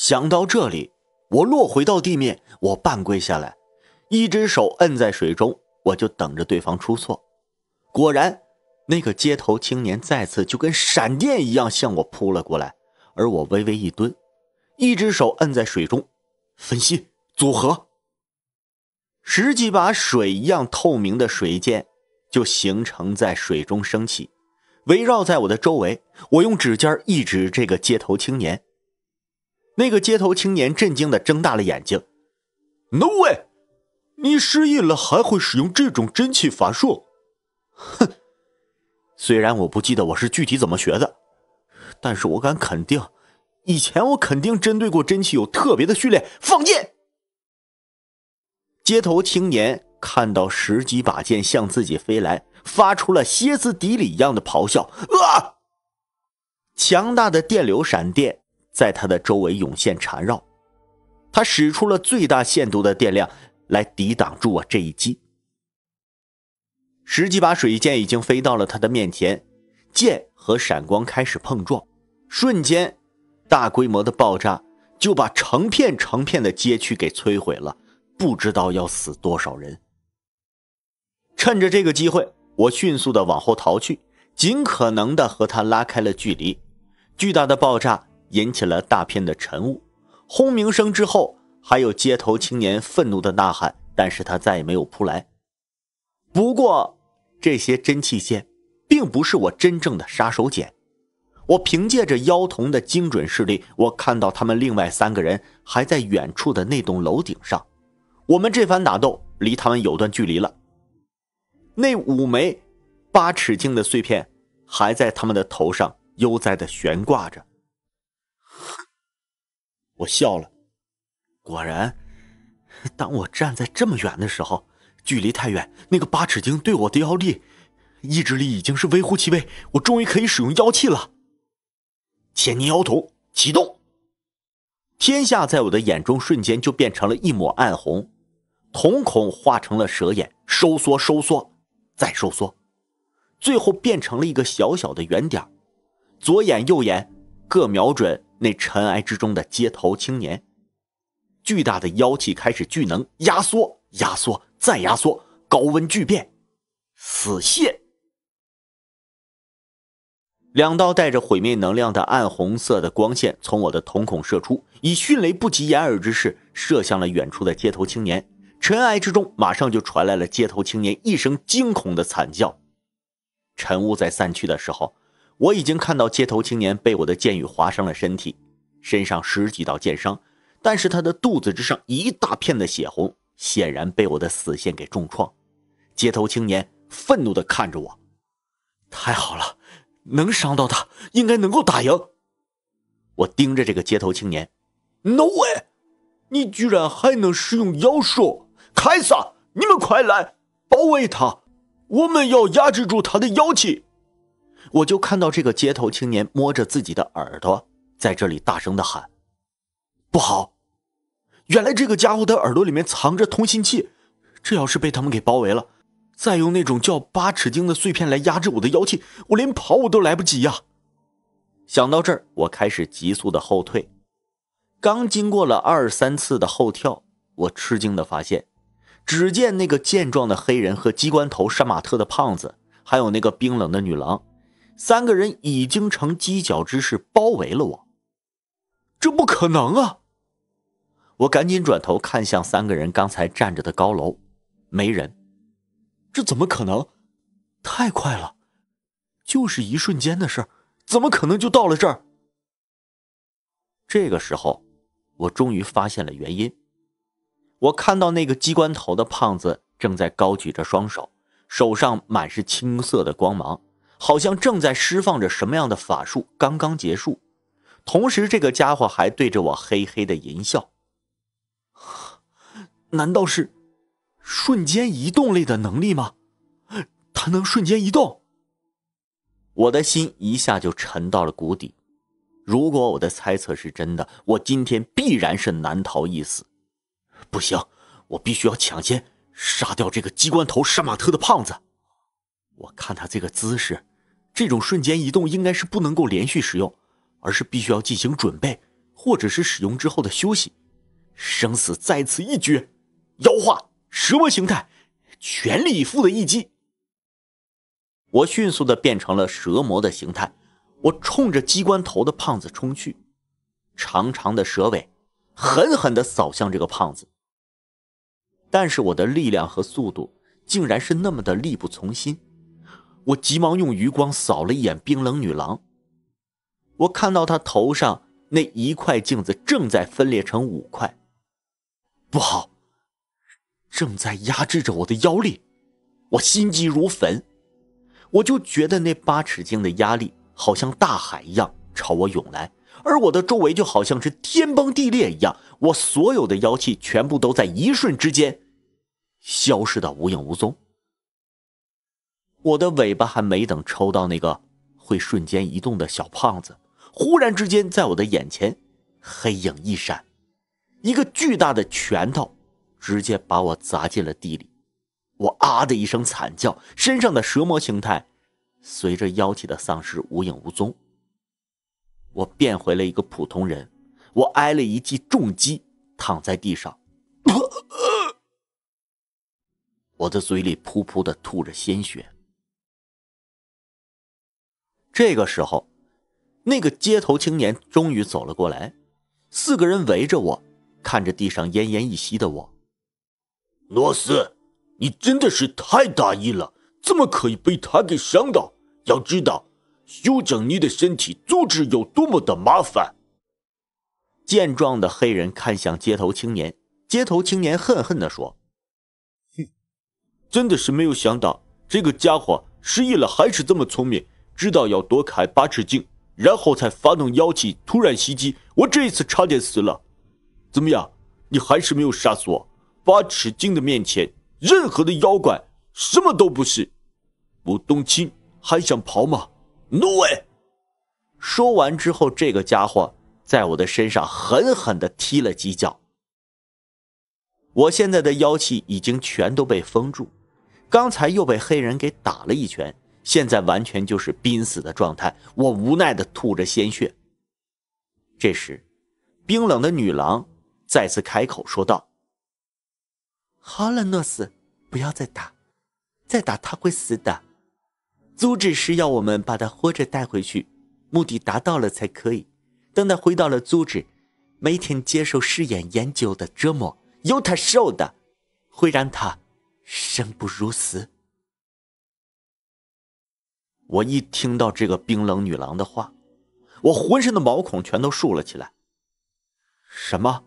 想到这里，我落回到地面，我半跪下来，一只手摁在水中，我就等着对方出错。果然，那个街头青年再次就跟闪电一样向我扑了过来，而我微微一蹲，一只手摁在水中，分析组合，十几把水一样透明的水剑就形成在水中升起，围绕在我的周围。我用指尖一指这个街头青年。那个街头青年震惊的睁大了眼睛，“No way！你失忆了还会使用这种真气法术？哼！虽然我不记得我是具体怎么学的，但是我敢肯定，以前我肯定针对过真气有特别的训练。放箭！”街头青年看到十几把剑向自己飞来，发出了歇斯底里一样的咆哮：“啊！”强大的电流闪电。在他的周围涌现缠绕，他使出了最大限度的电量来抵挡住我这一击。十几把水箭已经飞到了他的面前，剑和闪光开始碰撞，瞬间，大规模的爆炸就把成片成片的街区给摧毁了，不知道要死多少人。趁着这个机会，我迅速的往后逃去，尽可能的和他拉开了距离。巨大的爆炸。引起了大片的尘雾，轰鸣声之后，还有街头青年愤怒的呐喊，但是他再也没有扑来。不过，这些真气剑并不是我真正的杀手锏。我凭借着妖童的精准视力，我看到他们另外三个人还在远处的那栋楼顶上。我们这番打斗离他们有段距离了。那五枚八尺径的碎片还在他们的头上悠哉的悬挂着。我笑了，果然，当我站在这么远的时候，距离太远，那个八尺钉对我的妖力、意志力已经是微乎其微。我终于可以使用妖气了。千年妖瞳启动，天下在我的眼中瞬间就变成了一抹暗红，瞳孔化成了蛇眼，收缩、收缩、再收缩，最后变成了一个小小的圆点左眼、右眼。各瞄准那尘埃之中的街头青年，巨大的妖气开始聚能、压缩、压缩再压缩，高温巨变，死蟹。两道带着毁灭能量的暗红色的光线从我的瞳孔射出，以迅雷不及掩耳之势射向了远处的街头青年。尘埃之中马上就传来了街头青年一声惊恐的惨叫。晨雾在散去的时候。我已经看到街头青年被我的剑雨划伤了身体，身上十几道剑伤，但是他的肚子之上一大片的血红，显然被我的死线给重创。街头青年愤怒地看着我，太好了，能伤到他，应该能够打赢。我盯着这个街头青年，No way，你居然还能使用妖术！凯撒，你们快来，包围他，我们要压制住他的妖气。我就看到这个街头青年摸着自己的耳朵，在这里大声的喊：“不好！原来这个家伙的耳朵里面藏着通信器，这要是被他们给包围了，再用那种叫八尺钉的碎片来压制我的妖气，我连跑我都来不及呀！”想到这儿，我开始急速的后退。刚经过了二三次的后跳，我吃惊的发现，只见那个健壮的黑人和机关头杀马特的胖子，还有那个冰冷的女郎。三个人已经呈犄角之势包围了我，这不可能啊！我赶紧转头看向三个人刚才站着的高楼，没人，这怎么可能？太快了，就是一瞬间的事儿，怎么可能就到了这儿？这个时候，我终于发现了原因，我看到那个机关头的胖子正在高举着双手，手上满是青色的光芒。好像正在释放着什么样的法术，刚刚结束。同时，这个家伙还对着我嘿嘿的淫笑。难道是瞬间移动类的能力吗？他能瞬间移动？我的心一下就沉到了谷底。如果我的猜测是真的，我今天必然是难逃一死。不行，我必须要抢先杀掉这个机关头杀马特的胖子。我看他这个姿势。这种瞬间移动应该是不能够连续使用，而是必须要进行准备，或者是使用之后的休息。生死在此一举，妖化蛇魔形态，全力以赴的一击。我迅速的变成了蛇魔的形态，我冲着机关头的胖子冲去，长长的蛇尾狠狠的扫向这个胖子。但是我的力量和速度竟然是那么的力不从心。我急忙用余光扫了一眼冰冷女郎，我看到她头上那一块镜子正在分裂成五块，不好，正在压制着我的妖力，我心急如焚，我就觉得那八尺镜的压力好像大海一样朝我涌来，而我的周围就好像是天崩地裂一样，我所有的妖气全部都在一瞬之间消失的无影无踪。我的尾巴还没等抽到那个会瞬间移动的小胖子，忽然之间，在我的眼前，黑影一闪，一个巨大的拳头直接把我砸进了地里。我啊的一声惨叫，身上的蛇魔形态随着妖气的丧失无影无踪。我变回了一个普通人，我挨了一记重击，躺在地上，我的嘴里噗噗的吐着鲜血。这个时候，那个街头青年终于走了过来，四个人围着我，看着地上奄奄一息的我。诺斯，你真的是太大意了，怎么可以被他给伤到？要知道，修整你的身体组织有多么的麻烦。健壮的黑人看向街头青年，街头青年恨恨的说：“哼，真的是没有想到，这个家伙失忆了，还是这么聪明。”知道要躲开八尺镜，然后才发动妖气突然袭击。我这一次差点死了。怎么样？你还是没有杀死我？八尺镜的面前，任何的妖怪什么都不是。武冬青，还想跑吗？n o way！说完之后，这个家伙在我的身上狠狠地踢了几脚。我现在的妖气已经全都被封住，刚才又被黑人给打了一拳。现在完全就是濒死的状态，我无奈的吐着鲜血。这时，冰冷的女郎再次开口说道：“好了，诺斯，不要再打，再打他会死的。组织是要我们把他活着带回去，目的达到了才可以。等他回到了组织，每天接受试验研究的折磨，由他受的，会让他生不如死。”我一听到这个冰冷女郎的话，我浑身的毛孔全都竖了起来。什么？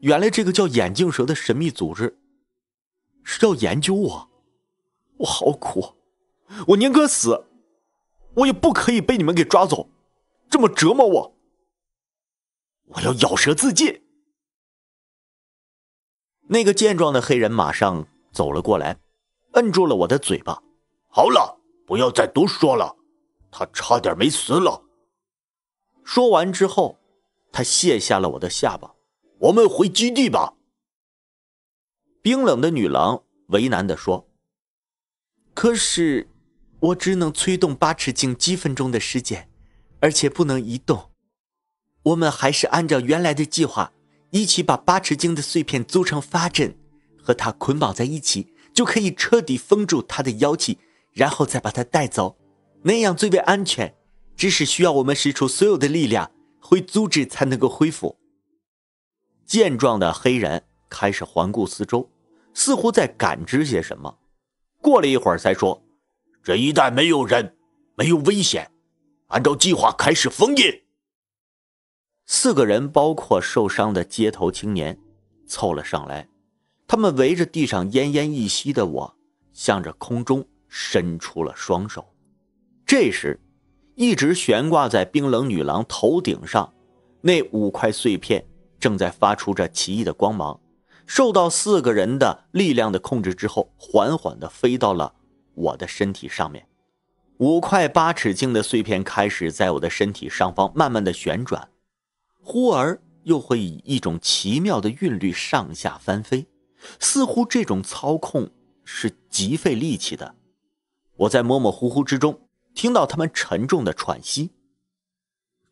原来这个叫眼镜蛇的神秘组织是要研究我。我好苦，我宁可死，我也不可以被你们给抓走，这么折磨我。我要咬舌自尽。那个健壮的黑人马上走了过来，摁住了我的嘴巴。好了。不要再多说了，他差点没死了。说完之后，他卸下了我的下巴。我们回基地吧。冰冷的女郎为难的说：“可是，我只能催动八尺镜几分钟的时间，而且不能移动。我们还是按照原来的计划，一起把八尺镜的碎片组成法阵，和它捆绑在一起，就可以彻底封住它的妖气。”然后再把他带走，那样最为安全。只是需要我们使出所有的力量，会阻止才能够恢复。健壮的黑人开始环顾四周，似乎在感知些什么。过了一会儿，才说：“这一带没有人，没有危险。”按照计划开始封印。四个人，包括受伤的街头青年，凑了上来。他们围着地上奄奄一息的我，向着空中。伸出了双手。这时，一直悬挂在冰冷女郎头顶上那五块碎片正在发出着奇异的光芒。受到四个人的力量的控制之后，缓缓地飞到了我的身体上面。五块八尺径的碎片开始在我的身体上方慢慢的旋转，忽而又会以一种奇妙的韵律上下翻飞，似乎这种操控是极费力气的。我在模模糊糊之中听到他们沉重的喘息，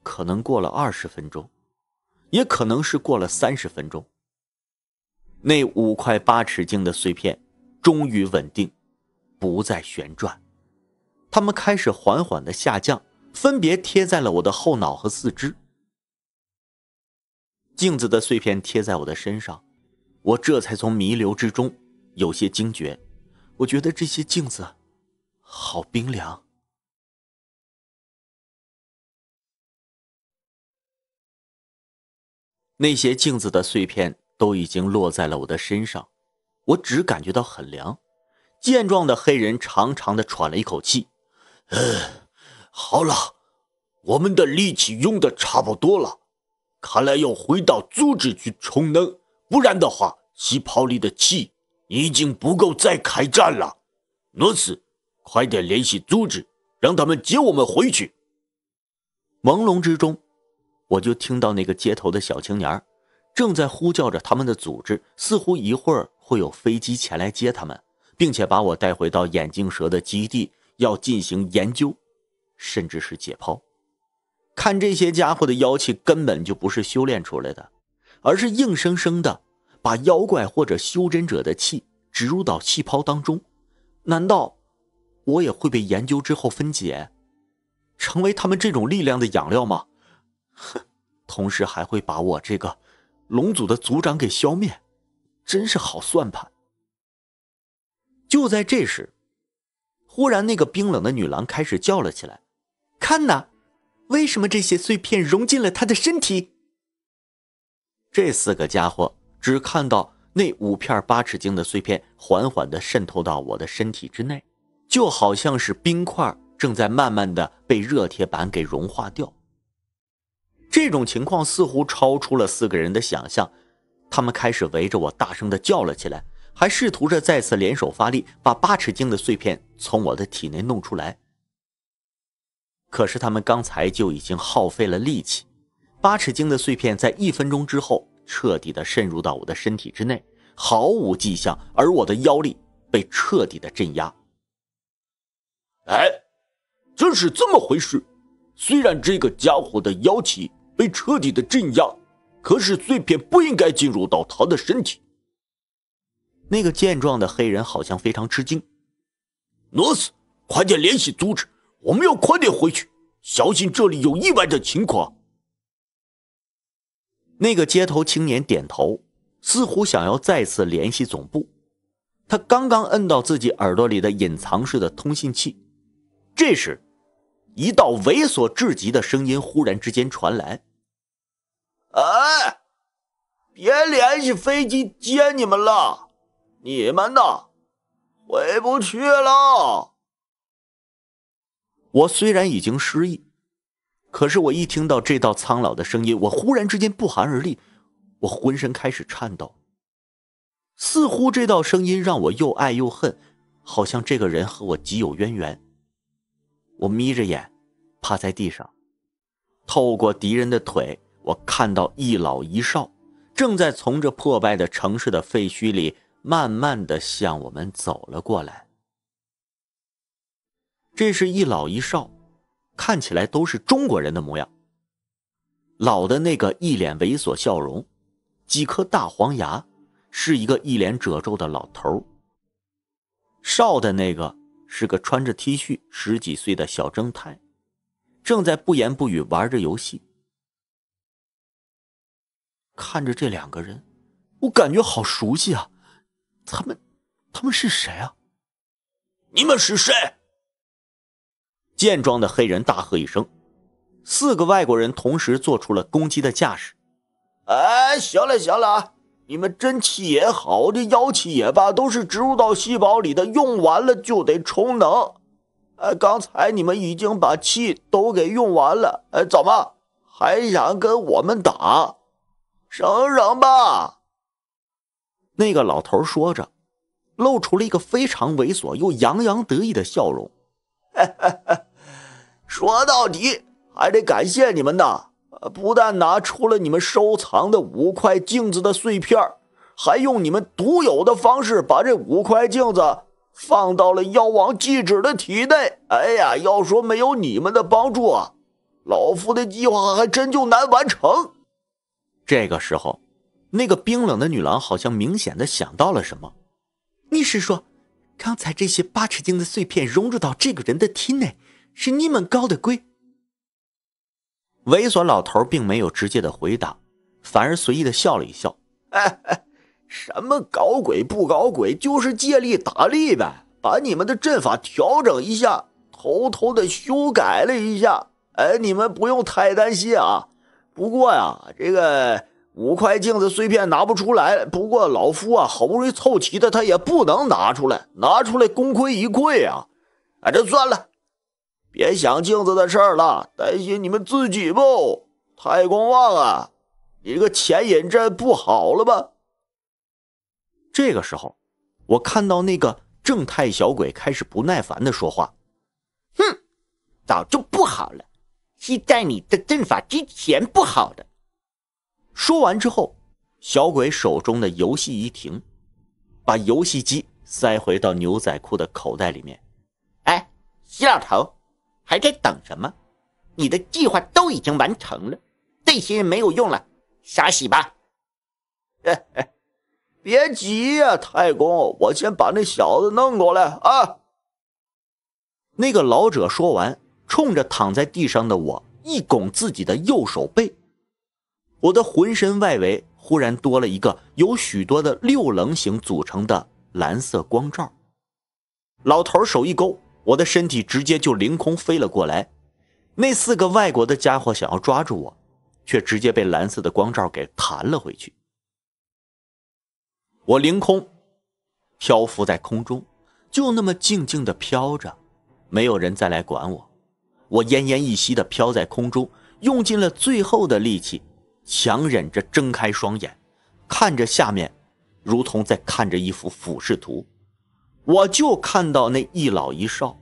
可能过了二十分钟，也可能是过了三十分钟。那五块八尺镜的碎片终于稳定，不再旋转，它们开始缓缓的下降，分别贴在了我的后脑和四肢。镜子的碎片贴在我的身上，我这才从弥留之中有些惊觉，我觉得这些镜子。好冰凉。那些镜子的碎片都已经落在了我的身上，我只感觉到很凉。健壮的黑人长长的喘了一口气，嗯，好了，我们的力气用的差不多了，看来要回到组织去充能，不然的话，旗袍里的气已经不够再开战了。罗斯。快点联系组织，让他们接我们回去。朦胧之中，我就听到那个街头的小青年正在呼叫着他们的组织，似乎一会儿会有飞机前来接他们，并且把我带回到眼镜蛇的基地，要进行研究，甚至是解剖。看这些家伙的妖气，根本就不是修炼出来的，而是硬生生的把妖怪或者修真者的气植入到气泡当中。难道？我也会被研究之后分解，成为他们这种力量的养料吗？哼！同时还会把我这个龙族的族长给消灭，真是好算盘。就在这时，忽然那个冰冷的女郎开始叫了起来：“看呐，为什么这些碎片融进了她的身体？”这四个家伙只看到那五片八尺晶的碎片缓缓的渗透到我的身体之内。就好像是冰块正在慢慢的被热铁板给融化掉。这种情况似乎超出了四个人的想象，他们开始围着我大声的叫了起来，还试图着再次联手发力，把八尺鲸的碎片从我的体内弄出来。可是他们刚才就已经耗费了力气，八尺鲸的碎片在一分钟之后彻底的渗入到我的身体之内，毫无迹象，而我的妖力被彻底的镇压。哎，这是怎么回事？虽然这个家伙的妖气被彻底的镇压，可是碎片不应该进入到他的身体。那个健壮的黑人好像非常吃惊。诺斯，快点联系组织，我们要快点回去，小心这里有意外的情况。那个街头青年点头，似乎想要再次联系总部。他刚刚摁到自己耳朵里的隐藏式的通信器。这时，一道猥琐至极的声音忽然之间传来：“哎，别联系飞机接你们了，你们呢，回不去了。”我虽然已经失忆，可是我一听到这道苍老的声音，我忽然之间不寒而栗，我浑身开始颤抖，似乎这道声音让我又爱又恨，好像这个人和我极有渊源。我眯着眼，趴在地上，透过敌人的腿，我看到一老一少正在从这破败的城市的废墟里，慢慢的向我们走了过来。这是一老一少，看起来都是中国人的模样。老的那个一脸猥琐笑容，几颗大黄牙，是一个一脸褶皱的老头少的那个。是个穿着 T 恤十几岁的小正太，正在不言不语玩着游戏。看着这两个人，我感觉好熟悉啊！他们，他们是谁啊？你们是谁？健壮的黑人大喝一声，四个外国人同时做出了攻击的架势。哎，行了行了。你们真气也好，这妖气也罢，都是植入到细胞里的，用完了就得充能。哎，刚才你们已经把气都给用完了，哎，怎么还想跟我们打？省省吧！那个老头说着，露出了一个非常猥琐又洋洋得意的笑容。说到底，还得感谢你们呢。不但拿出了你们收藏的五块镜子的碎片，还用你们独有的方式把这五块镜子放到了妖王祭者的体内。哎呀，要说没有你们的帮助，啊，老夫的计划还真就难完成。这个时候，那个冰冷的女郎好像明显的想到了什么：“你是说，刚才这些八尺镜的碎片融入到这个人的体内，是你们搞的鬼？”猥琐老头并没有直接的回答，反而随意的笑了一笑：“哎，什么搞鬼不搞鬼，就是借力打力呗，把你们的阵法调整一下，偷偷的修改了一下。哎，你们不用太担心啊。不过呀，这个五块镜子碎片拿不出来。不过老夫啊，好不容易凑齐的，他也不能拿出来，拿出来功亏一篑啊。啊，这算了。”别想镜子的事儿了，担心你们自己不？太公望啊，你这个前引阵不好了吧？这个时候，我看到那个正太小鬼开始不耐烦的说话：“哼，早就不好了，是在你的阵法之前不好的。”说完之后，小鬼手中的游戏一停，把游戏机塞回到牛仔裤的口袋里面。哎，西老头。还在等什么？你的计划都已经完成了，这些没有用了，杀洗吧！别急呀，太公，我先把那小子弄过来啊！那个老者说完，冲着躺在地上的我一拱自己的右手背，我的浑身外围忽然多了一个由许多的六棱形组成的蓝色光罩。老头手一勾。我的身体直接就凌空飞了过来，那四个外国的家伙想要抓住我，却直接被蓝色的光罩给弹了回去。我凌空漂浮在空中，就那么静静的飘着，没有人再来管我。我奄奄一息的飘在空中，用尽了最后的力气，强忍着睁开双眼，看着下面，如同在看着一幅俯视图。我就看到那一老一少，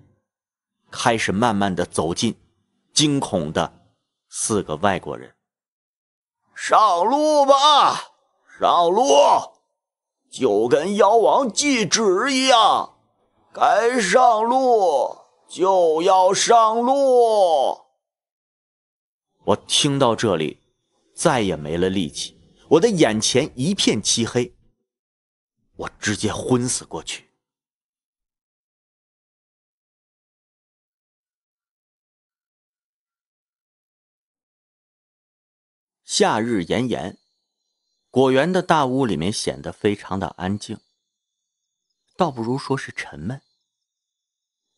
开始慢慢的走近，惊恐的四个外国人。上路吧，上路，就跟妖王祭旨一样，该上路就要上路。我听到这里，再也没了力气，我的眼前一片漆黑，我直接昏死过去。夏日炎炎，果园的大屋里面显得非常的安静，倒不如说是沉闷。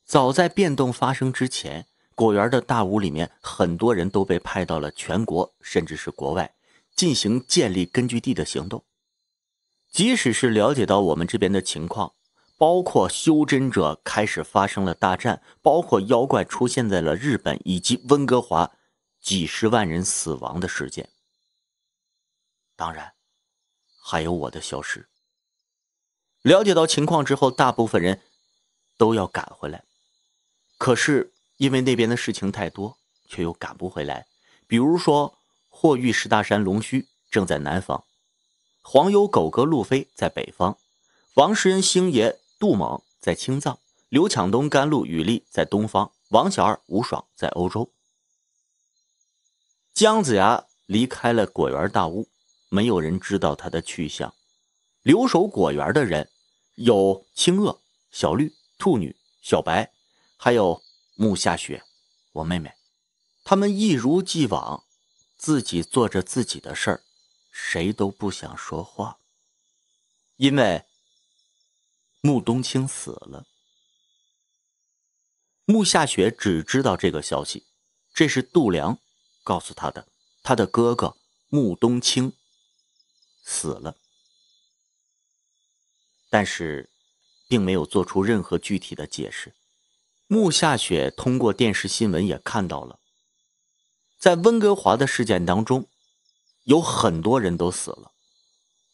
早在变动发生之前，果园的大屋里面很多人都被派到了全国，甚至是国外，进行建立根据地的行动。即使是了解到我们这边的情况，包括修真者开始发生了大战，包括妖怪出现在了日本以及温哥华，几十万人死亡的事件。当然，还有我的消失。了解到情况之后，大部分人都要赶回来，可是因为那边的事情太多，却又赶不回来。比如说，霍玉石、大山、龙须正在南方，黄油狗哥、路飞在北方，王石人星爷、杜猛在青藏，刘强东、甘露、雨丽在东方，王小二、吴爽在欧洲。姜子牙离开了果园大屋。没有人知道他的去向。留守果园的人有青恶、小绿、兔女、小白，还有木下雪，我妹妹。他们一如既往，自己做着自己的事儿，谁都不想说话。因为穆冬青死了。穆下雪只知道这个消息，这是杜良告诉他的。他的哥哥木冬青。死了，但是，并没有做出任何具体的解释。穆夏雪通过电视新闻也看到了，在温哥华的事件当中，有很多人都死了，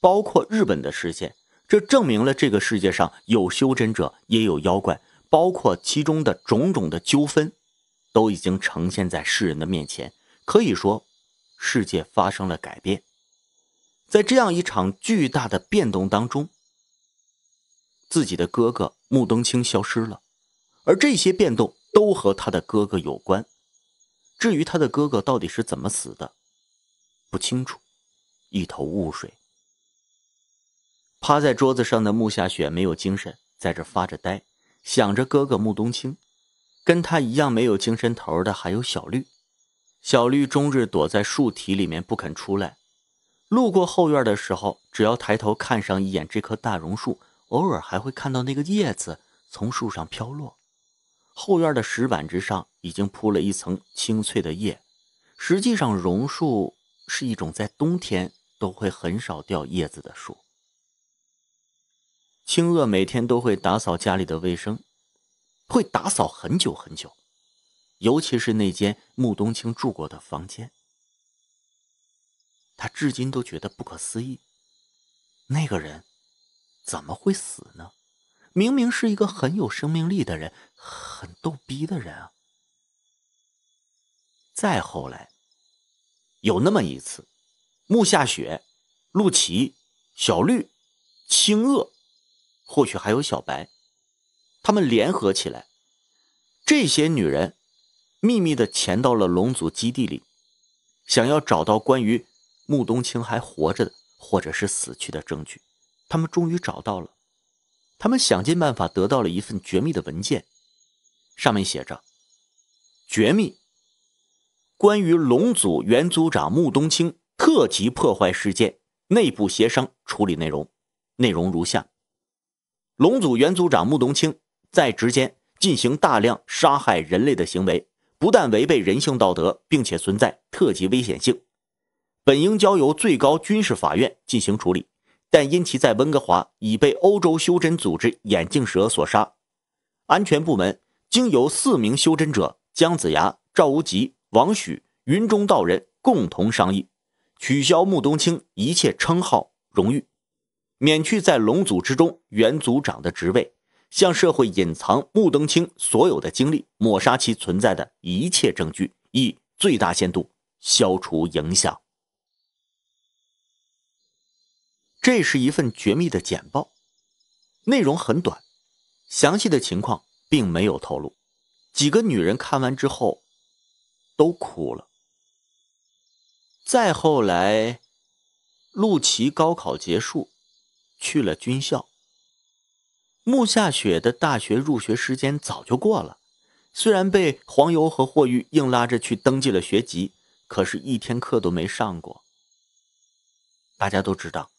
包括日本的事件。这证明了这个世界上有修真者，也有妖怪，包括其中的种种的纠纷，都已经呈现在世人的面前。可以说，世界发生了改变。在这样一场巨大的变动当中，自己的哥哥穆冬青消失了，而这些变动都和他的哥哥有关。至于他的哥哥到底是怎么死的，不清楚，一头雾水。趴在桌子上的穆夏雪没有精神，在这发着呆，想着哥哥穆冬青。跟他一样没有精神头的还有小绿，小绿终日躲在树体里面不肯出来。路过后院的时候，只要抬头看上一眼这棵大榕树，偶尔还会看到那个叶子从树上飘落。后院的石板之上已经铺了一层青翠的叶。实际上，榕树是一种在冬天都会很少掉叶子的树。青萼每天都会打扫家里的卫生，会打扫很久很久，尤其是那间穆冬青住过的房间。他至今都觉得不可思议。那个人怎么会死呢？明明是一个很有生命力的人，很逗逼的人啊！再后来，有那么一次，木下雪、陆琪、小绿、青鄂，或许还有小白，他们联合起来，这些女人秘密的潜到了龙族基地里，想要找到关于……穆冬青还活着的，或者是死去的证据，他们终于找到了。他们想尽办法得到了一份绝密的文件，上面写着：“绝密，关于龙组原组长穆冬青特级破坏事件内部协商处理内容，内容如下：龙组原组长穆冬青在职间进行大量杀害人类的行为，不但违背人性道德，并且存在特级危险性。”本应交由最高军事法院进行处理，但因其在温哥华已被欧洲修真组织眼镜蛇所杀，安全部门经由四名修真者姜子牙、赵无极、王许、云中道人共同商议，取消穆冬青一切称号、荣誉，免去在龙组之中原组长的职位，向社会隐藏穆冬青所有的经历，抹杀其存在的一切证据，以最大限度消除影响。这是一份绝密的简报，内容很短，详细的情况并没有透露。几个女人看完之后，都哭了。再后来，陆琪高考结束，去了军校。木夏雪的大学入学时间早就过了，虽然被黄油和霍玉硬拉着去登记了学籍，可是一天课都没上过。大家都知道。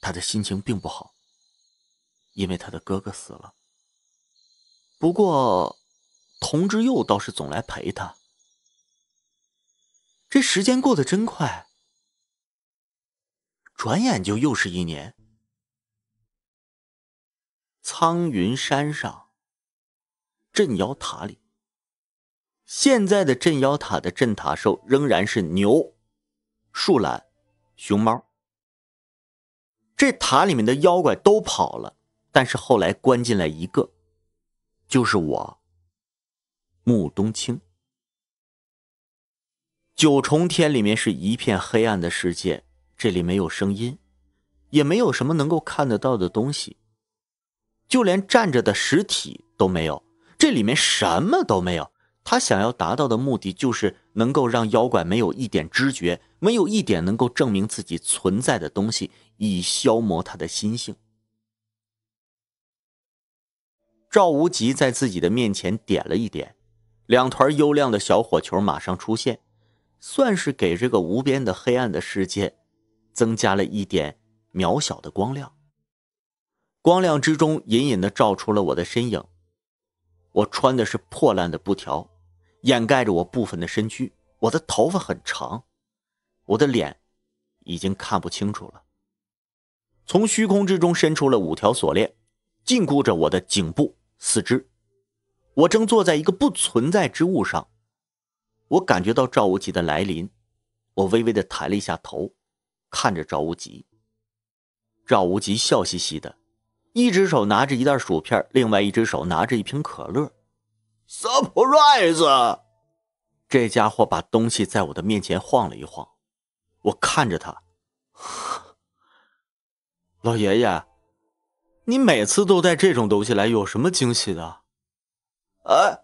他的心情并不好，因为他的哥哥死了。不过，童之佑倒是总来陪他。这时间过得真快，转眼就又是一年。苍云山上，镇妖塔里，现在的镇妖塔的镇塔兽仍然是牛、树懒、熊猫。这塔里面的妖怪都跑了，但是后来关进来一个，就是我。穆冬青。九重天里面是一片黑暗的世界，这里没有声音，也没有什么能够看得到的东西，就连站着的实体都没有，这里面什么都没有。他想要达到的目的，就是能够让妖怪没有一点知觉，没有一点能够证明自己存在的东西，以消磨他的心性。赵无极在自己的面前点了一点，两团幽亮的小火球马上出现，算是给这个无边的黑暗的世界增加了一点渺小的光亮。光亮之中，隐隐的照出了我的身影。我穿的是破烂的布条，掩盖着我部分的身躯。我的头发很长，我的脸已经看不清楚了。从虚空之中伸出了五条锁链，禁锢着我的颈部、四肢。我正坐在一个不存在之物上。我感觉到赵无极的来临，我微微的抬了一下头，看着赵无极。赵无极笑嘻嘻的。一只手拿着一袋薯片，另外一只手拿着一瓶可乐。Surprise！这家伙把东西在我的面前晃了一晃，我看着他，老爷爷，你每次都带这种东西来，有什么惊喜的？哎，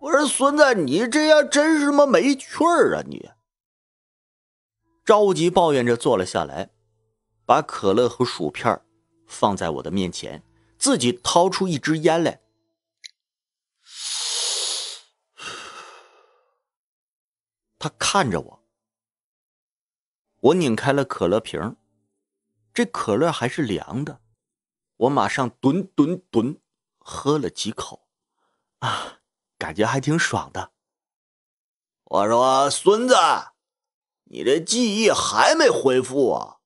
我说孙子，你这样真是妈没趣儿啊！你着急抱怨着坐了下来，把可乐和薯片放在我的面前，自己掏出一支烟来。他看着我，我拧开了可乐瓶，这可乐还是凉的，我马上吨吨吨喝了几口，啊，感觉还挺爽的。我说：“孙子，你这记忆还没恢复啊？”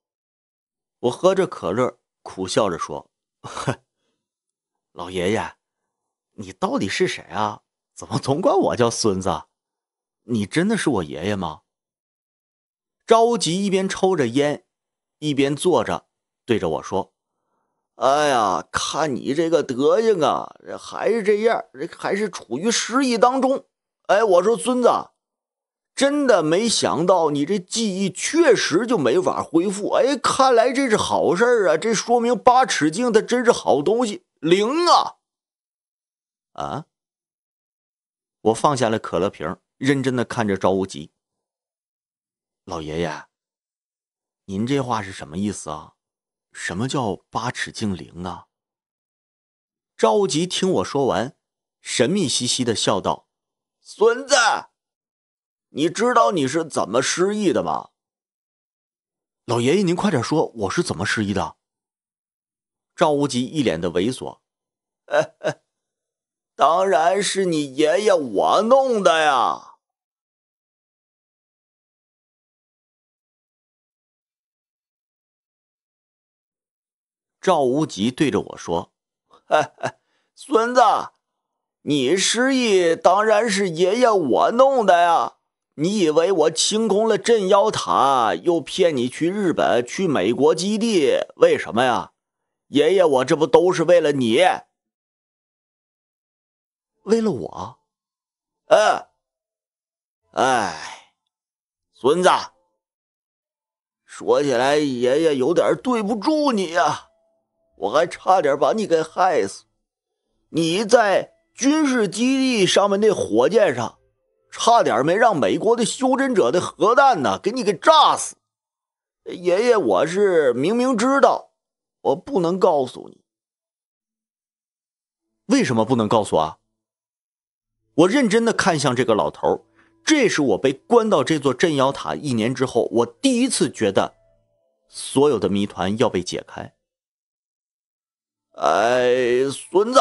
我喝着可乐。苦笑着说：“老爷爷，你到底是谁啊？怎么总管我叫孙子？你真的是我爷爷吗？”着急一边抽着烟，一边坐着，对着我说：“哎呀，看你这个德行啊，这还是这样，这还是处于失忆当中。哎，我说孙子。”真的没想到，你这记忆确实就没法恢复。哎，看来这是好事啊！这说明八尺镜它真是好东西，灵啊！啊！我放下了可乐瓶，认真的看着赵无极。老爷爷，您这话是什么意思啊？什么叫八尺镜灵啊？赵无极听我说完，神秘兮兮的笑道：“孙子。”你知道你是怎么失忆的吗？老爷爷，您快点说，我是怎么失忆的？赵无极一脸的猥琐，当然是你爷爷我弄的呀。赵无极对着我说：“ 孙子，你失忆当然是爷爷我弄的呀。”你以为我清空了镇妖塔，又骗你去日本、去美国基地，为什么呀？爷爷，我这不都是为了你，为了我？呃，哎，孙子，说起来，爷爷有点对不住你呀，我还差点把你给害死。你在军事基地上面那火箭上。差点没让美国的修真者的核弹呢，给你给炸死！爷爷，我是明明知道，我不能告诉你，为什么不能告诉啊？我认真的看向这个老头，这是我被关到这座镇妖塔一年之后，我第一次觉得，所有的谜团要被解开。哎，孙子，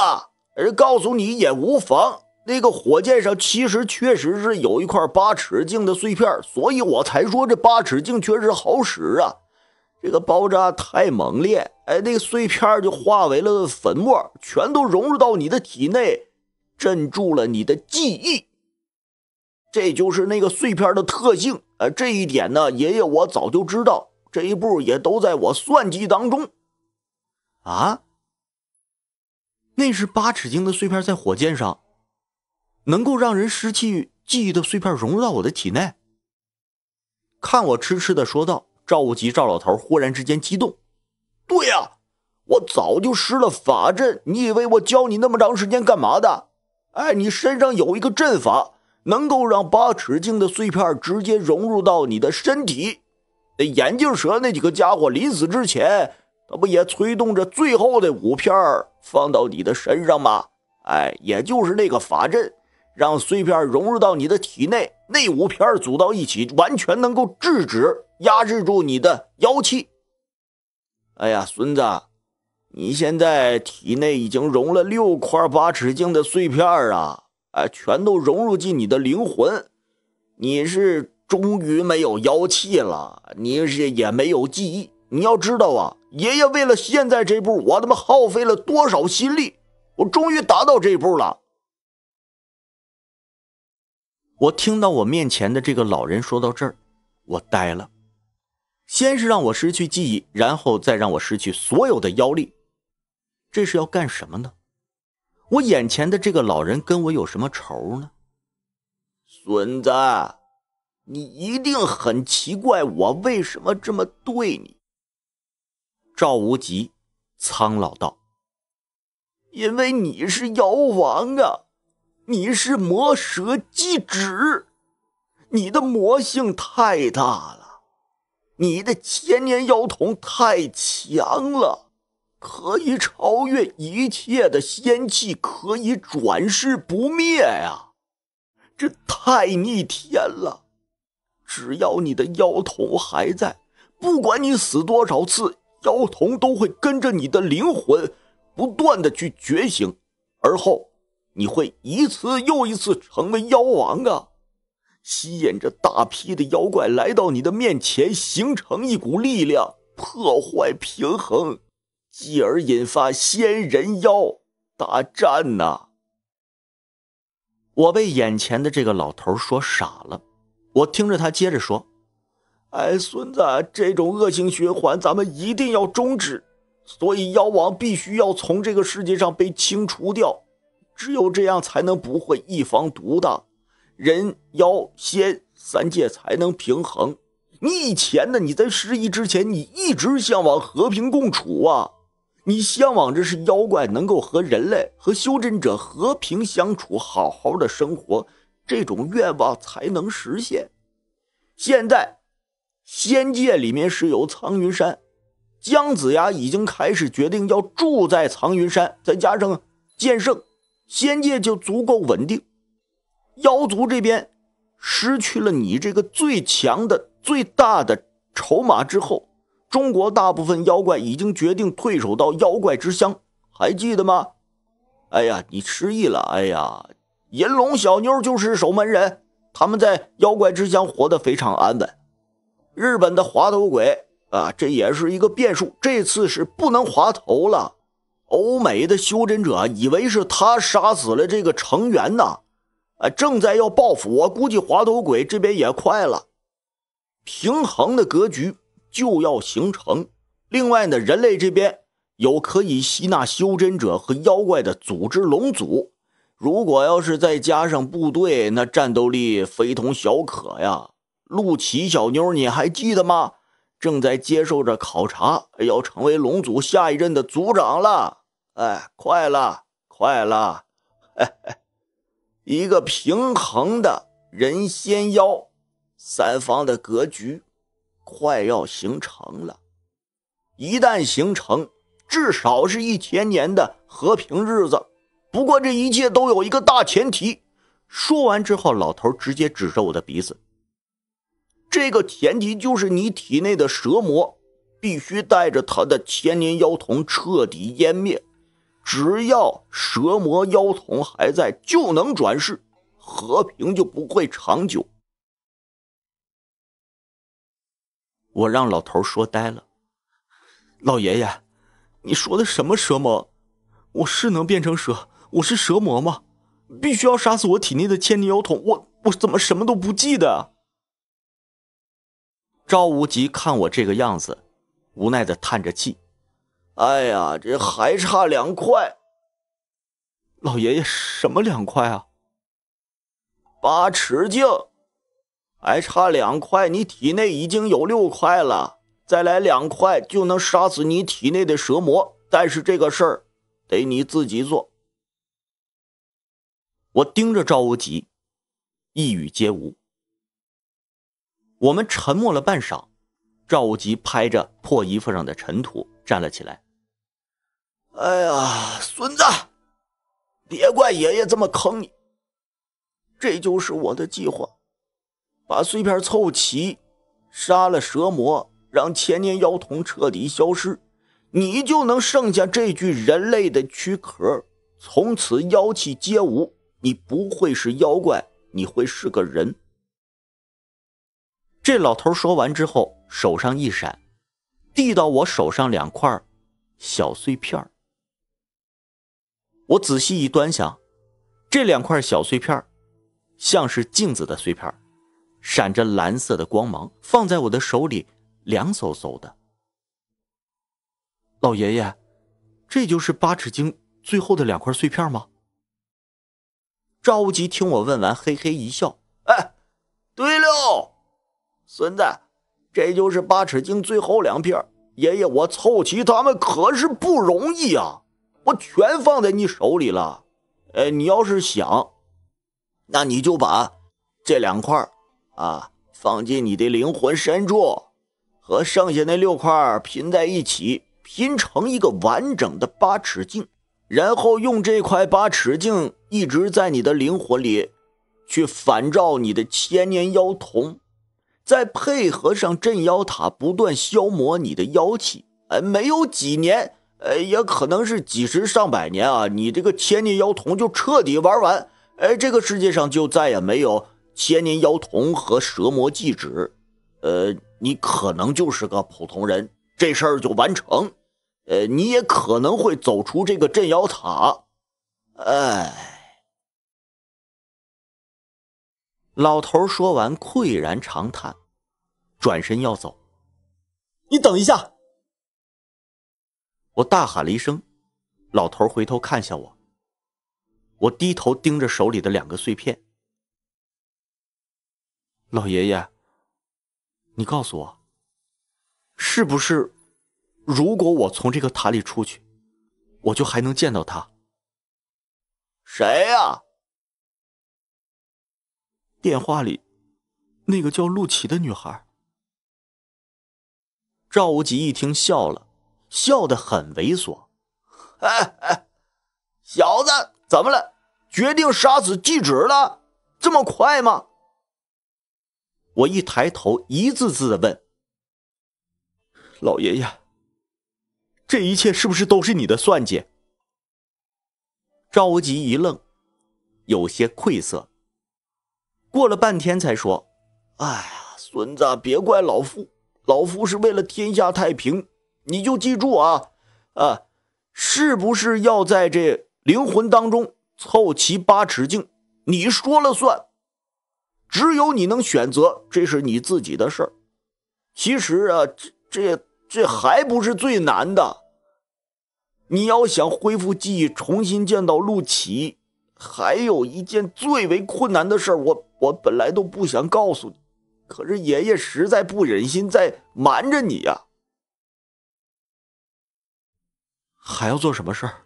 告诉你也无妨。那个火箭上其实确实是有一块八尺镜的碎片，所以我才说这八尺镜确实好使啊！这个爆炸太猛烈，哎，那个碎片就化为了粉末，全都融入到你的体内，镇住了你的记忆。这就是那个碎片的特性，呃，这一点呢，爷爷我早就知道，这一步也都在我算计当中。啊，那是八尺镜的碎片在火箭上。能够让人失去记忆的碎片融入到我的体内。看我痴痴的说道：“赵无极，赵老头忽然之间激动，对呀，我早就施了法阵。你以为我教你那么长时间干嘛的？哎，你身上有一个阵法，能够让八尺镜的碎片直接融入到你的身体。那眼镜蛇那几个家伙临死之前，他不也催动着最后的五片放到你的身上吗？哎，也就是那个法阵。”让碎片融入到你的体内，内五片组到一起，完全能够制止、压制住你的妖气。哎呀，孙子，你现在体内已经融了六块八尺镜的碎片啊！哎，全都融入进你的灵魂，你是终于没有妖气了，你是也没有记忆。你要知道啊，爷爷为了现在这步，我他妈耗费了多少心力，我终于达到这步了。我听到我面前的这个老人说到这儿，我呆了。先是让我失去记忆，然后再让我失去所有的妖力，这是要干什么呢？我眼前的这个老人跟我有什么仇呢？孙子，你一定很奇怪我为什么这么对你。赵无极，苍老道：“因为你是妖王啊。”你是魔蛇祭指，你的魔性太大了，你的千年妖童太强了，可以超越一切的仙气，可以转世不灭呀，这太逆天了。只要你的妖童还在，不管你死多少次，妖童都会跟着你的灵魂，不断的去觉醒，而后。你会一次又一次成为妖王啊，吸引着大批的妖怪来到你的面前，形成一股力量，破坏平衡，继而引发仙人妖大战呐。我被眼前的这个老头说傻了，我听着他接着说：“哎，孙子，这种恶性循环咱们一定要终止，所以妖王必须要从这个世界上被清除掉。”只有这样才能不会一方独大，人妖仙三界才能平衡。你以前呢？你在失忆之前，你一直向往和平共处啊！你向往着是妖怪能够和人类和修真者和平相处，好好的生活，这种愿望才能实现。现在，仙界里面是有苍云山，姜子牙已经开始决定要住在苍云山，再加上剑圣。仙界就足够稳定，妖族这边失去了你这个最强的、最大的筹码之后，中国大部分妖怪已经决定退守到妖怪之乡，还记得吗？哎呀，你失忆了！哎呀，银龙小妞就是守门人，他们在妖怪之乡活得非常安稳。日本的滑头鬼啊，这也是一个变数，这次是不能滑头了。欧美的修真者以为是他杀死了这个成员呢，啊，正在要报复。我估计滑头鬼这边也快了，平衡的格局就要形成。另外呢，人类这边有可以吸纳修真者和妖怪的组织龙族，如果要是再加上部队，那战斗力非同小可呀。陆琪小妞，你还记得吗？正在接受着考察，要成为龙族下一任的族长了。哎，快了，快了！嘿嘿，一个平衡的人、仙、妖三方的格局快要形成了。一旦形成，至少是一千年的和平日子。不过，这一切都有一个大前提。说完之后，老头直接指着我的鼻子。这个前提就是你体内的蛇魔必须带着他的千年妖童彻底湮灭，只要蛇魔妖童还在，就能转世，和平就不会长久。我让老头说呆了，老爷爷，你说的什么蛇魔？我是能变成蛇，我是蛇魔吗？必须要杀死我体内的千年妖童，我我怎么什么都不记得？赵无极看我这个样子，无奈的叹着气：“哎呀，这还差两块。”“老爷爷，什么两块啊？”“八尺镜，还差两块。你体内已经有六块了，再来两块就能杀死你体内的蛇魔。但是这个事儿，得你自己做。”我盯着赵无极，一语皆无。我们沉默了半晌，赵无极拍着破衣服上的尘土站了起来。“哎呀，孙子，别怪爷爷这么坑你。这就是我的计划：把碎片凑齐，杀了蛇魔，让千年妖童彻底消失，你就能剩下这具人类的躯壳，从此妖气皆无。你不会是妖怪，你会是个人。”这老头说完之后，手上一闪，递到我手上两块小碎片我仔细一端详，这两块小碎片像是镜子的碎片闪着蓝色的光芒，放在我的手里凉飕飕的。老爷爷，这就是八尺经最后的两块碎片吗？赵无极听我问完，嘿嘿一笑：“哎，对了。”孙子，这就是八尺镜最后两片。爷爷，我凑齐他们可是不容易啊！我全放在你手里了。哎，你要是想，那你就把这两块啊放进你的灵魂深处，和剩下那六块拼在一起，拼成一个完整的八尺镜，然后用这块八尺镜一直在你的灵魂里，去反照你的千年妖童。再配合上镇妖塔，不断消磨你的妖气，哎，没有几年，呃，也可能是几十上百年啊，你这个千年妖童就彻底玩完，哎，这个世界上就再也没有千年妖童和蛇魔祭纸，呃，你可能就是个普通人，这事儿就完成，呃，你也可能会走出这个镇妖塔，哎。老头说完，喟然长叹，转身要走。你等一下！我大喊了一声。老头回头看向我。我低头盯着手里的两个碎片。老爷爷，你告诉我，是不是，如果我从这个塔里出去，我就还能见到他？谁呀？电话里，那个叫陆琪的女孩。赵无极一听笑了，笑得很猥琐。哎哎，小子，怎么了？决定杀死记者了？这么快吗？我一抬头，一字字的问：“老爷爷，这一切是不是都是你的算计？”赵无极一愣，有些愧色。过了半天才说：“哎呀，孙子，别怪老夫，老夫是为了天下太平。你就记住啊，啊，是不是要在这灵魂当中凑齐八尺镜？你说了算，只有你能选择，这是你自己的事儿。其实啊，这这这还不是最难的。你要想恢复记忆，重新见到陆琪，还有一件最为困难的事儿，我。”我本来都不想告诉你，可是爷爷实在不忍心再瞒着你呀。还要做什么事儿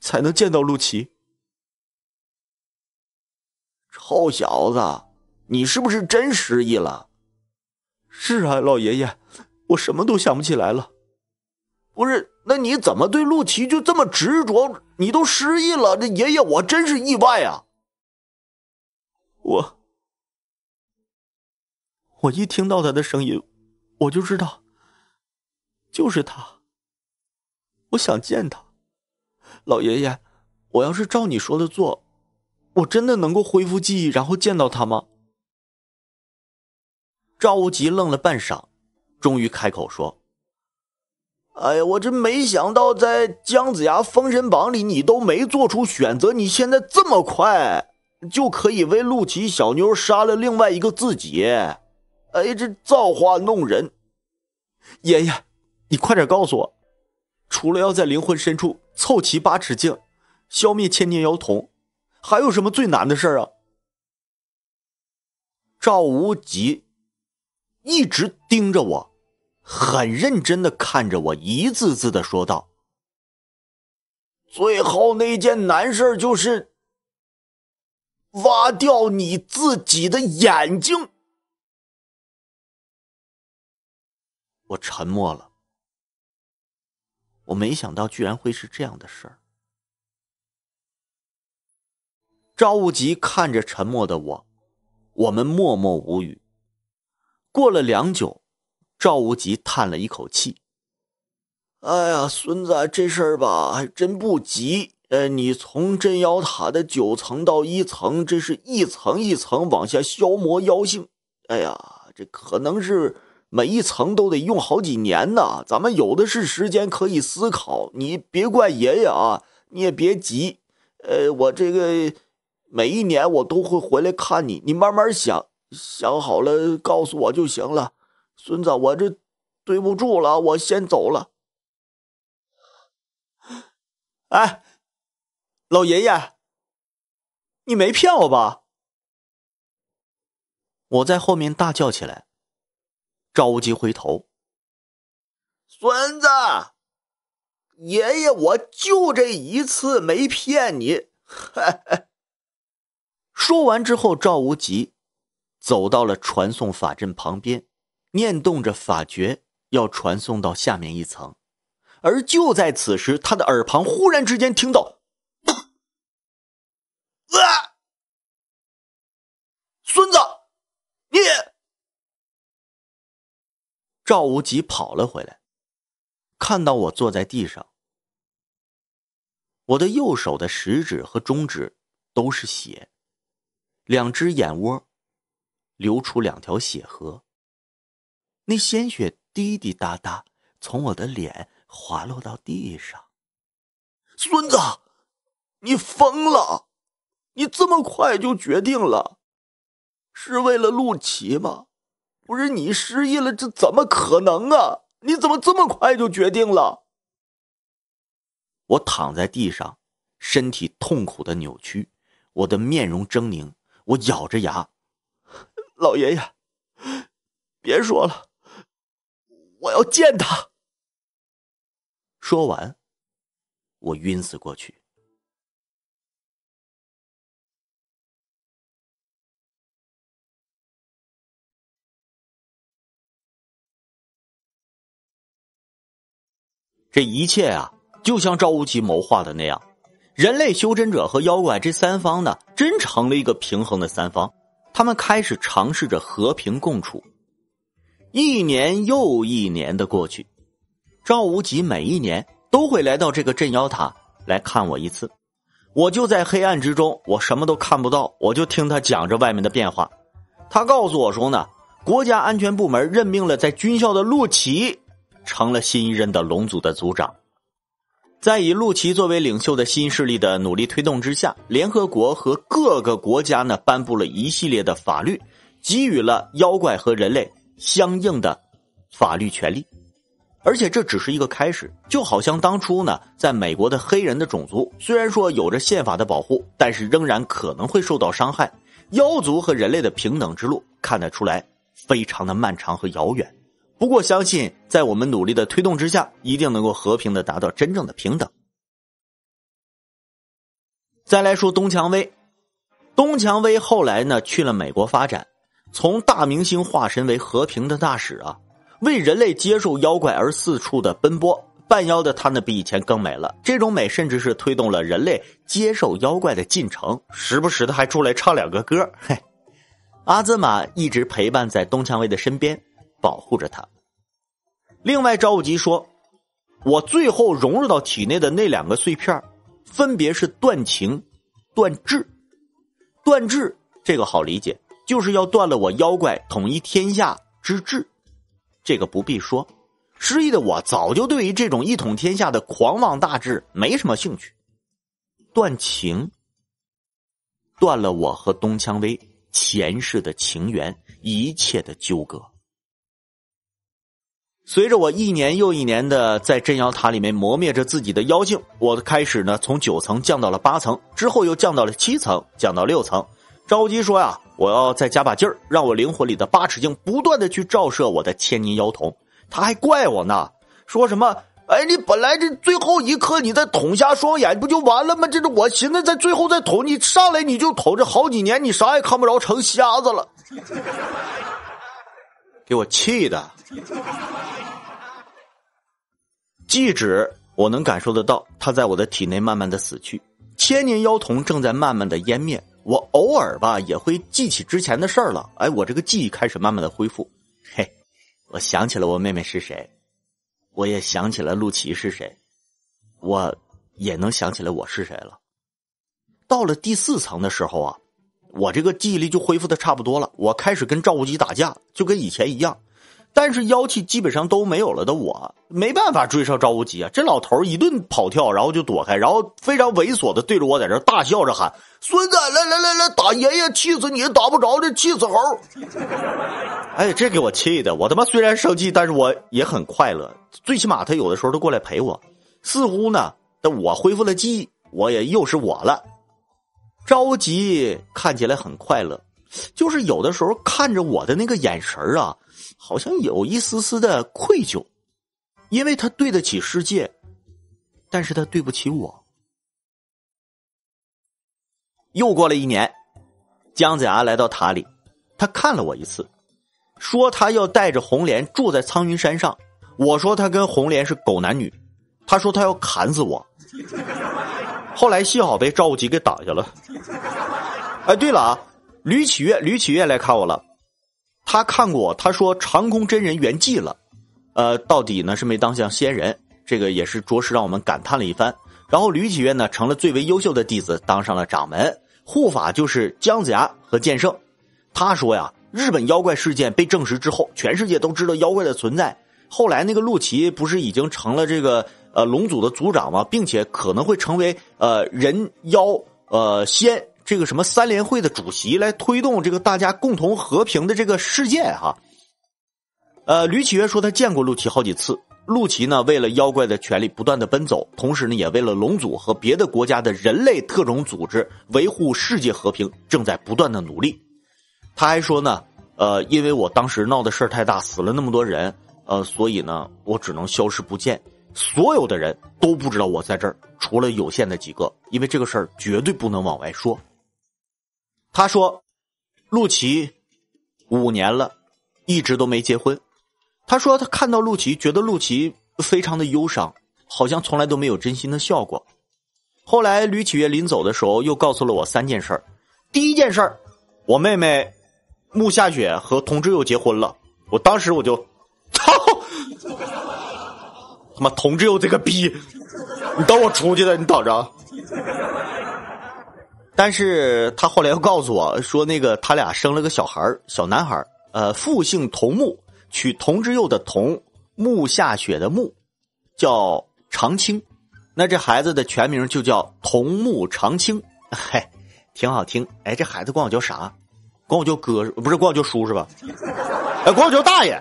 才能见到陆琪？臭小子，你是不是真失忆了？是啊，老爷爷，我什么都想不起来了。不是，那你怎么对陆琪就这么执着？你都失忆了，这爷爷我真是意外啊。我，我一听到他的声音，我就知道，就是他。我想见他，老爷爷，我要是照你说的做，我真的能够恢复记忆，然后见到他吗？赵无极愣了半晌，终于开口说：“哎呀，我真没想到，在姜子牙封神榜里，你都没做出选择，你现在这么快。”就可以为陆琪小妞杀了另外一个自己。哎，这造化弄人！爷爷，你快点告诉我，除了要在灵魂深处凑齐八尺镜，消灭千年妖童，还有什么最难的事儿啊？赵无极一直盯着我，很认真的看着我，一字字的说道：“最后那件难事就是。”挖掉你自己的眼睛！我沉默了。我没想到，居然会是这样的事儿。赵无极看着沉默的我，我们默默无语。过了良久，赵无极叹了一口气：“哎呀，孙子，这事儿吧，还真不急。”呃，你从镇妖塔的九层到一层，这是一层一层往下消磨妖性。哎呀，这可能是每一层都得用好几年呢。咱们有的是时间可以思考，你别怪爷爷啊，你也别急。呃，我这个每一年我都会回来看你，你慢慢想，想好了告诉我就行了。孙子，我这对不住了，我先走了。哎。老爷爷，你没骗我吧？我在后面大叫起来。赵无极回头，孙子，爷爷，我就这一次没骗你。说完之后，赵无极走到了传送法阵旁边，念动着法诀，要传送到下面一层。而就在此时，他的耳旁忽然之间听到。啊！孙子，你赵无极跑了回来，看到我坐在地上，我的右手的食指和中指都是血，两只眼窝流出两条血河，那鲜血滴滴答答从我的脸滑落到地上。孙子，你疯了！你这么快就决定了？是为了陆琪吗？不是你失忆了，这怎么可能啊？你怎么这么快就决定了？我躺在地上，身体痛苦的扭曲，我的面容狰狞，我咬着牙：“ 老爷爷，别说了，我要见他。”说完，我晕死过去。这一切啊，就像赵无极谋划的那样，人类修真者和妖怪这三方呢，真成了一个平衡的三方。他们开始尝试着和平共处。一年又一年的过去，赵无极每一年都会来到这个镇妖塔来看我一次。我就在黑暗之中，我什么都看不到，我就听他讲着外面的变化。他告诉我说呢，国家安全部门任命了在军校的陆奇。成了新一任的龙族的族长，在以陆奇作为领袖的新势力的努力推动之下，联合国和各个国家呢颁布了一系列的法律，给予了妖怪和人类相应的法律权利。而且这只是一个开始，就好像当初呢，在美国的黑人的种族虽然说有着宪法的保护，但是仍然可能会受到伤害。妖族和人类的平等之路，看得出来非常的漫长和遥远。不过，相信在我们努力的推动之下，一定能够和平的达到真正的平等。再来说东蔷薇，东蔷薇后来呢去了美国发展，从大明星化身为和平的大使啊，为人类接受妖怪而四处的奔波。半妖的他呢，比以前更美了，这种美甚至是推动了人类接受妖怪的进程。时不时的还出来唱两个歌嘿，阿兹玛一直陪伴在东蔷薇的身边。保护着他。另外，赵无极说：“我最后融入到体内的那两个碎片，分别是断情、断智。断智这个好理解，就是要断了我妖怪统一天下之志，这个不必说。失忆的我早就对于这种一统天下的狂妄大志没什么兴趣。断情，断了我和东蔷薇前世的情缘，一切的纠葛。”随着我一年又一年的在镇妖塔里面磨灭着自己的妖性，我开始呢从九层降到了八层，之后又降到了七层，降到六层。着急说呀，我要再加把劲儿，让我灵魂里的八尺镜不断的去照射我的千年妖瞳。他还怪我呢，说什么？哎，你本来这最后一刻你再捅瞎双眼不就完了吗？这是我寻思在最后再捅你上来你就捅，这好几年你啥也看不着，成瞎子了，给我气的。记指，我能感受得到，它在我的体内慢慢的死去。千年妖童正在慢慢的湮灭。我偶尔吧也会记起之前的事儿了。哎，我这个记忆开始慢慢的恢复。嘿，我想起了我妹妹是谁，我也想起了陆琪是谁，我也能想起来我是谁了。到了第四层的时候啊，我这个记忆力就恢复的差不多了。我开始跟赵无极打架，就跟以前一样。但是妖气基本上都没有了的我，没办法追上赵无极啊！这老头一顿跑跳，然后就躲开，然后非常猥琐的对着我在这大笑着喊：“孙子，来来来来，打爷爷，气死你！打不着的，气死猴！”哎，这给我气的，我他妈虽然生气，但是我也很快乐。最起码他有的时候都过来陪我。似乎呢，我恢复了记忆，我也又是我了。赵无极看起来很快乐，就是有的时候看着我的那个眼神啊。好像有一丝丝的愧疚，因为他对得起世界，但是他对不起我。又过了一年，姜子牙来到塔里，他看了我一次，说他要带着红莲住在苍云山上。我说他跟红莲是狗男女，他说他要砍死我。后来幸好被赵无极给挡下了。哎，对了啊，吕启月，吕启月来看我了。他看过，他说长空真人圆寂了，呃，到底呢是没当上仙人，这个也是着实让我们感叹了一番。然后吕启园呢成了最为优秀的弟子，当上了掌门。护法就是姜子牙和剑圣。他说呀，日本妖怪事件被证实之后，全世界都知道妖怪的存在。后来那个陆琪不是已经成了这个呃龙族的族长吗？并且可能会成为呃人妖呃仙。这个什么三联会的主席来推动这个大家共同和平的这个事件哈，呃，吕启元说他见过陆琪好几次，陆琪呢为了妖怪的权利不断的奔走，同时呢也为了龙组和别的国家的人类特种组织维护世界和平正在不断的努力。他还说呢，呃，因为我当时闹的事儿太大，死了那么多人，呃，所以呢我只能消失不见，所有的人都不知道我在这儿，除了有限的几个，因为这个事儿绝对不能往外说。他说：“陆琪五年了，一直都没结婚。”他说他看到陆琪，觉得陆琪非常的忧伤，好像从来都没有真心的笑过。后来吕启月临走的时候，又告诉了我三件事第一件事儿，我妹妹穆夏雪和同志又结婚了。我当时我就操他妈同志又这个逼！你等我出去的，你等着。但是他后来又告诉我说，那个他俩生了个小孩小男孩呃，父姓童木，取童之佑的童，木下雪的木，叫长青。那这孩子的全名就叫童木长青，嘿，挺好听。哎，这孩子管我叫啥？管我叫哥？不是管我叫叔是吧？哎，管我叫大爷。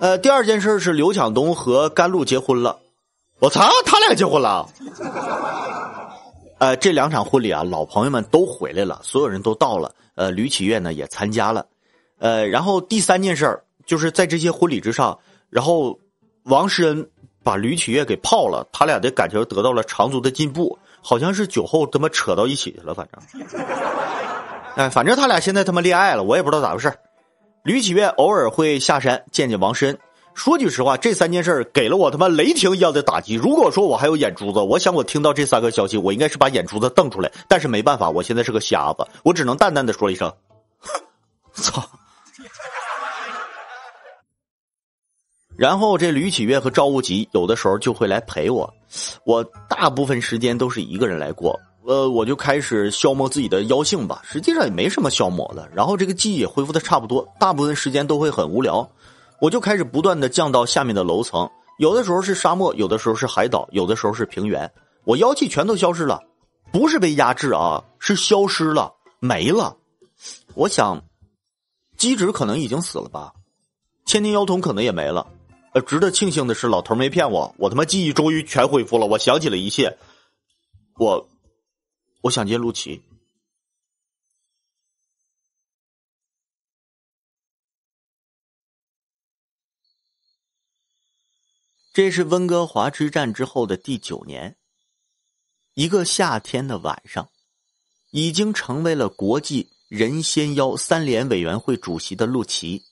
呃，第二件事是刘强东和甘露结婚了。我操，他俩结婚了。呃，这两场婚礼啊，老朋友们都回来了，所有人都到了。呃，吕启月呢也参加了。呃，然后第三件事儿就是在这些婚礼之上，然后王世恩把吕启月给泡了，他俩的感情得到了长足的进步，好像是酒后他妈扯到一起去了，反正。哎，反正他俩现在他妈恋爱了，我也不知道咋回事吕启月偶尔会下山见见王世恩。说句实话，这三件事给了我他妈雷霆一样的打击。如果说我还有眼珠子，我想我听到这三个消息，我应该是把眼珠子瞪出来。但是没办法，我现在是个瞎子，我只能淡淡的说一声，操。然后这吕启月和赵无极有的时候就会来陪我，我大部分时间都是一个人来过。呃，我就开始消磨自己的妖性吧，实际上也没什么消磨的。然后这个记忆恢复的差不多，大部分时间都会很无聊。我就开始不断的降到下面的楼层，有的时候是沙漠，有的时候是海岛，有的时候是平原，我妖气全都消失了，不是被压制啊，是消失了，没了。我想，机智可能已经死了吧，千年妖童可能也没了。呃，值得庆幸的是，老头没骗我，我他妈记忆终于全恢复了，我想起了一切，我，我想见陆琪。这是温哥华之战之后的第九年，一个夏天的晚上，已经成为了国际人仙妖三联委员会主席的陆琪，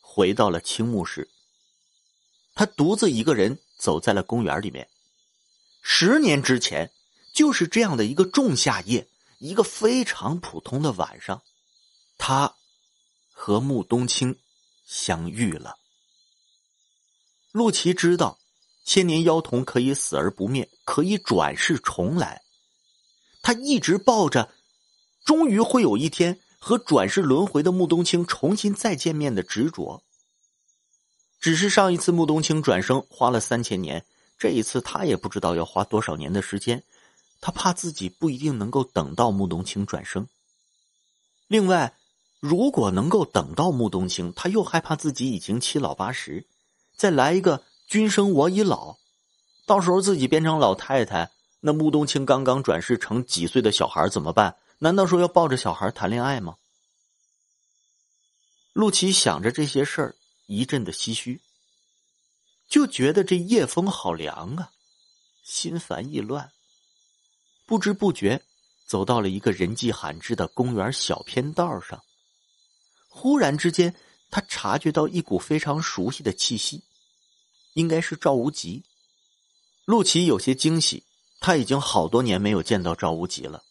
回到了青木市。他独自一个人走在了公园里面。十年之前，就是这样的一个仲夏夜，一个非常普通的晚上，他和穆冬青相遇了。陆琪知道，千年妖童可以死而不灭，可以转世重来。他一直抱着终于会有一天和转世轮回的穆冬青重新再见面的执着。只是上一次穆冬青转生花了三千年，这一次他也不知道要花多少年的时间。他怕自己不一定能够等到穆冬青转生。另外，如果能够等到穆冬青，他又害怕自己已经七老八十。再来一个“君生我已老”，到时候自己变成老太太，那穆冬青刚刚转世成几岁的小孩怎么办？难道说要抱着小孩谈恋爱吗？陆琪想着这些事儿，一阵的唏嘘，就觉得这夜风好凉啊，心烦意乱。不知不觉，走到了一个人迹罕至的公园小偏道上，忽然之间，他察觉到一股非常熟悉的气息。应该是赵无极，陆琪有些惊喜。他已经好多年没有见到赵无极了，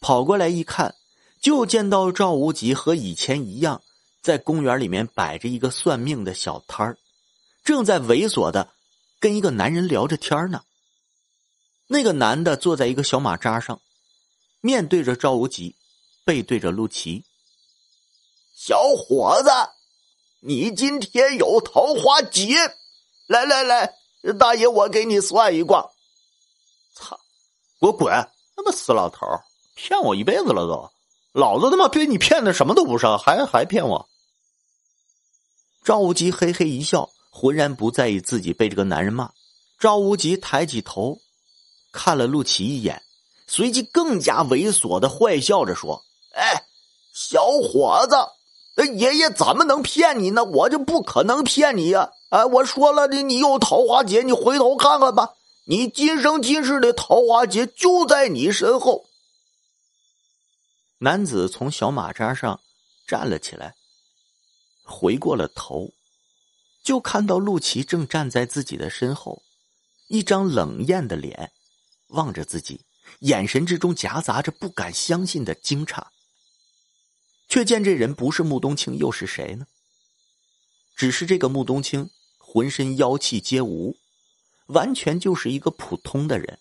跑过来一看，就见到赵无极和以前一样，在公园里面摆着一个算命的小摊儿，正在猥琐的跟一个男人聊着天呢。那个男的坐在一个小马扎上，面对着赵无极，背对着陆琪。小伙子，你今天有桃花劫。来来来，大爷，我给你算一卦。操！给我滚！他妈死老头，骗我一辈子了都！老子他妈被你骗的什么都不是，还还骗我！赵无极嘿嘿一笑，浑然不在意自己被这个男人骂。赵无极抬起头，看了陆琪一眼，随即更加猥琐的坏笑着说：“哎，小伙子，爷爷怎么能骗你呢？我就不可能骗你呀！”哎，我说了，你你有桃花劫，你回头看看吧，你今生今世的桃花劫就在你身后。男子从小马扎上站了起来，回过了头，就看到陆琪正站在自己的身后，一张冷艳的脸望着自己，眼神之中夹杂着不敢相信的惊诧。却见这人不是穆冬青又是谁呢？只是这个穆冬青。浑身妖气皆无，完全就是一个普通的人，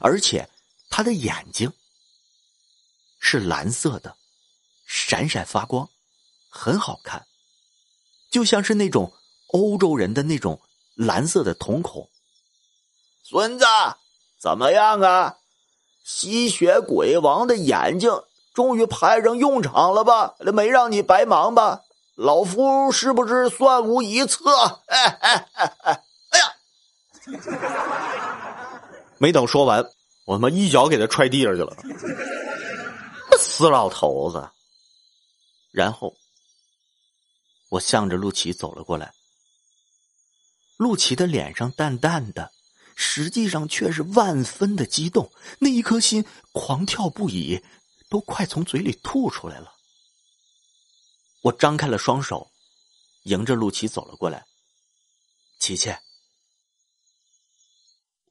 而且他的眼睛是蓝色的，闪闪发光，很好看，就像是那种欧洲人的那种蓝色的瞳孔。孙子怎么样啊？吸血鬼王的眼睛终于派上用场了吧？没让你白忙吧？老夫是不是算无一策？哎哎哎哎！哎呀！没等说完，我他妈一脚给他踹地上去了，死老头子！然后我向着陆琪走了过来，陆琪的脸上淡淡的，实际上却是万分的激动，那一颗心狂跳不已，都快从嘴里吐出来了。我张开了双手，迎着陆琪走了过来。琪琪，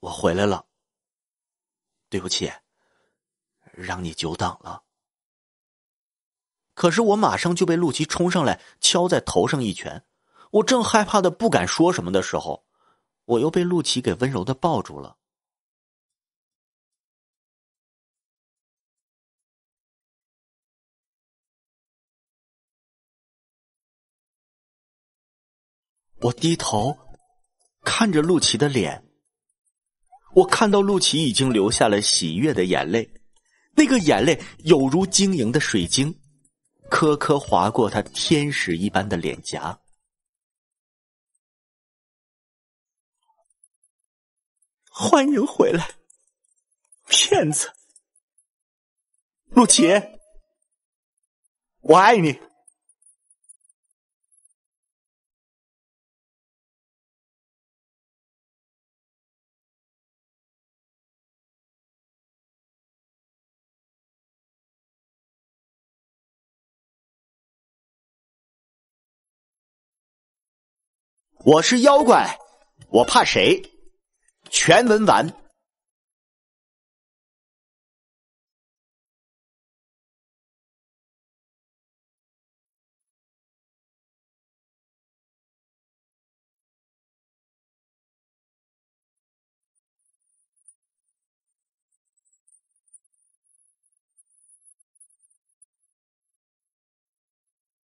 我回来了。对不起，让你久等了。可是我马上就被陆琪冲上来，敲在头上一拳。我正害怕的不敢说什么的时候，我又被陆琪给温柔的抱住了。我低头看着陆琪的脸，我看到陆琪已经流下了喜悦的眼泪，那个眼泪有如晶莹的水晶，颗颗划过他天使一般的脸颊。欢迎回来，骗子，陆琪，我爱你。我是妖怪，我怕谁？全文完。